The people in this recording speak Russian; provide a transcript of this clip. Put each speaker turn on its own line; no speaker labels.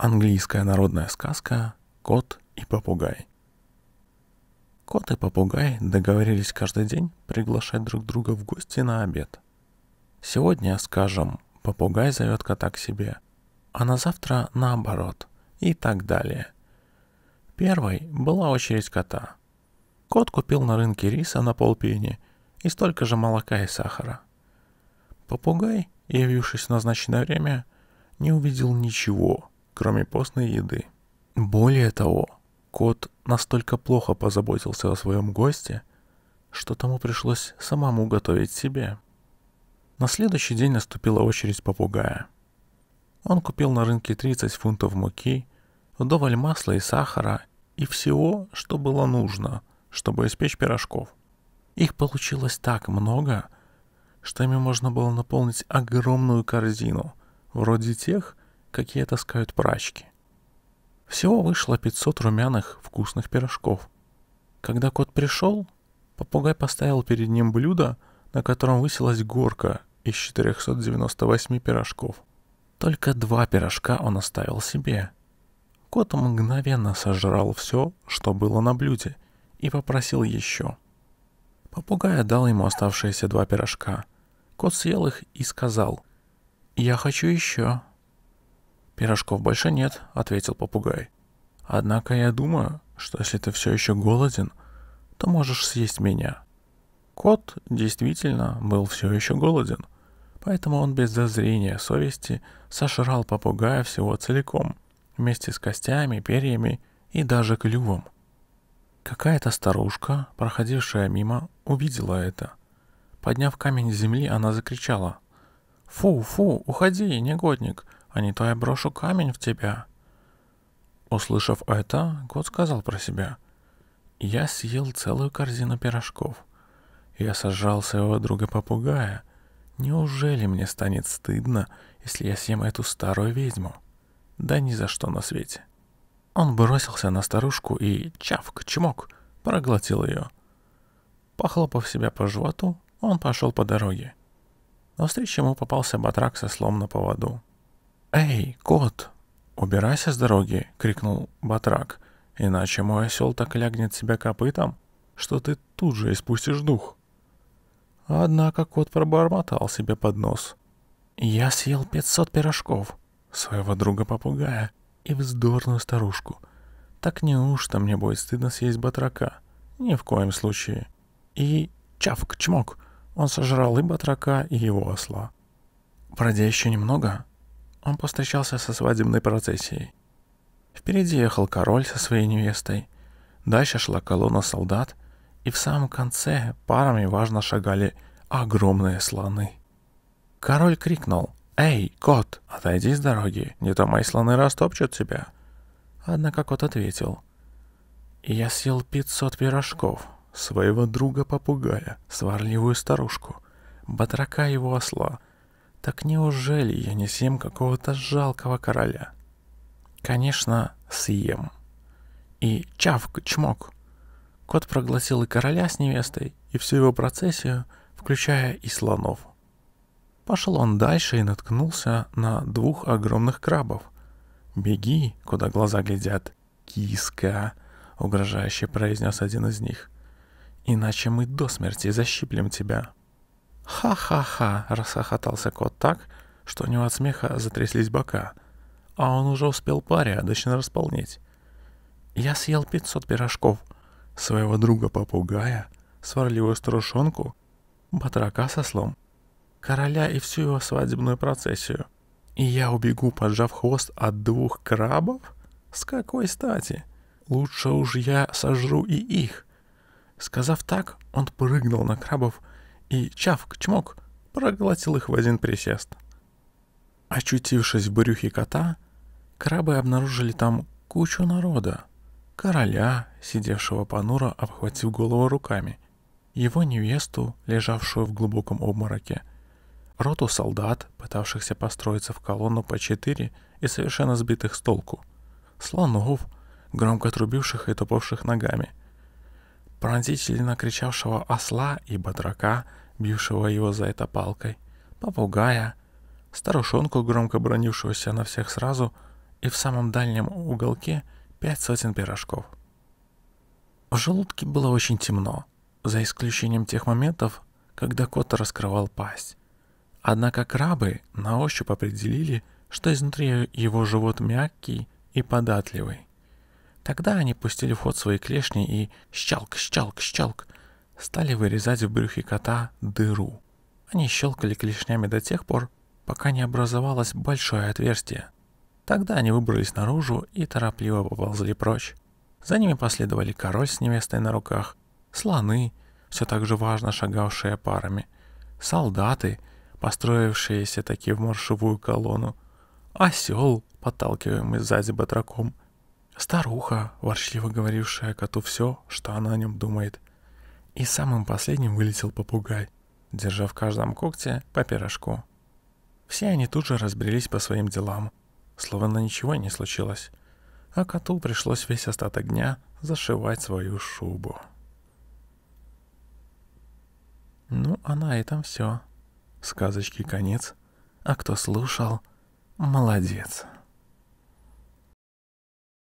Английская народная сказка «Кот и попугай». Кот и попугай договорились каждый день приглашать друг друга в гости на обед. Сегодня, скажем, попугай зовет кота к себе, а на завтра наоборот и так далее. Первой была очередь кота. Кот купил на рынке риса на полпени и столько же молока и сахара. Попугай, явившись в назначенное время, не увидел ничего — кроме постной еды. Более того, кот настолько плохо позаботился о своем госте, что тому пришлось самому готовить себе. На следующий день наступила очередь попугая. Он купил на рынке 30 фунтов муки, вдоволь масла и сахара и всего, что было нужно, чтобы испечь пирожков. Их получилось так много, что ими можно было наполнить огромную корзину, вроде тех, какие таскают прачки. Всего вышло 500 румяных вкусных пирожков. Когда кот пришел, попугай поставил перед ним блюдо, на котором высилась горка из 498 пирожков. Только два пирожка он оставил себе. Кот мгновенно сожрал все, что было на блюде, и попросил еще. Попугай отдал ему оставшиеся два пирожка. Кот съел их и сказал «Я хочу еще». «Пирожков больше нет», — ответил попугай. «Однако я думаю, что если ты все еще голоден, то можешь съесть меня». Кот действительно был все еще голоден, поэтому он без зазрения совести сожрал попугая всего целиком, вместе с костями, перьями и даже клювом. Какая-то старушка, проходившая мимо, увидела это. Подняв камень с земли, она закричала. «Фу, фу, уходи, негодник!» а не то я брошу камень в тебя». Услышав это, кот сказал про себя. «Я съел целую корзину пирожков. Я сожрал своего друга-попугая. Неужели мне станет стыдно, если я съем эту старую ведьму? Да ни за что на свете». Он бросился на старушку и чавк-чмок проглотил ее. Похлопав себя по животу, он пошел по дороге. Но Навстречу ему попался батрак со слом на поводу. «Эй, кот, убирайся с дороги!» — крикнул Батрак. «Иначе мой осел так лягнет себя копытом, что ты тут же испустишь дух». Однако кот пробормотал себе под нос. «Я съел пятьсот пирожков, своего друга-попугая и вздорную старушку. Так неужто мне будет стыдно съесть батрака? Ни в коем случае. И чавк-чмок!» Он сожрал и батрака, и его осла. «Пройдя еще немного, он повстречался со свадебной процессией. Впереди ехал король со своей невестой, дальше шла колонна солдат, и в самом конце парами важно шагали огромные слоны. Король крикнул «Эй, кот, отойди с дороги, не то мои слоны растопчут тебя». Однако кот ответил «Я съел 500 пирожков, своего друга-попугая, сварливую старушку, батрака его осла, так неужели я не съем какого-то жалкого короля? Конечно, съем. И чавк, чмок. Кот прогласил и короля с невестой, и всю его процессию, включая и слонов. Пошел он дальше и наткнулся на двух огромных крабов. «Беги, куда глаза глядят, киска!» — угрожающе произнес один из них. «Иначе мы до смерти защиплем тебя!» «Ха-ха-ха!» — расхохотался кот так, что у него от смеха затряслись бока. А он уже успел порядочно располнить. «Я съел 500 пирожков, своего друга-попугая, сварливую старушонку, батрака со слом, короля и всю его свадебную процессию. И я убегу, поджав хвост от двух крабов? С какой стати? Лучше уж я сожру и их!» Сказав так, он прыгнул на крабов — и чавк-чмок проглотил их в один присест. Очутившись в брюхе кота, крабы обнаружили там кучу народа. Короля, сидевшего понуро, обхватив голову руками, его невесту, лежавшую в глубоком обмороке, роту солдат, пытавшихся построиться в колонну по четыре и совершенно сбитых с толку, слонов, громко трубивших и топавших ногами — пронзительно кричавшего осла и батрака, бившего его за это палкой, попугая, старушонку, громко бронившегося на всех сразу, и в самом дальнем уголке пять сотен пирожков. В желудке было очень темно, за исключением тех моментов, когда кот раскрывал пасть. Однако крабы на ощупь определили, что изнутри его живот мягкий и податливый. Тогда они пустили в ход свои клешни и щелк, щелк, щелк стали вырезать в брюхе кота дыру. Они щелкали клешнями до тех пор, пока не образовалось большое отверстие. Тогда они выбрались наружу и торопливо поползли прочь. За ними последовали король с невестой на руках, слоны, все так же важно шагавшие парами, солдаты, построившиеся таки в маршевую колонну, осел, подталкиваемый сзади батраком — Старуха, ворчливо говорившая коту все, что она о нем думает. И самым последним вылетел попугай, держа в каждом когте по пирожку. Все они тут же разбрелись по своим делам, словно ничего не случилось. А коту пришлось весь остаток дня зашивать свою шубу. Ну, а на этом все. Сказочки конец. А кто слушал, молодец.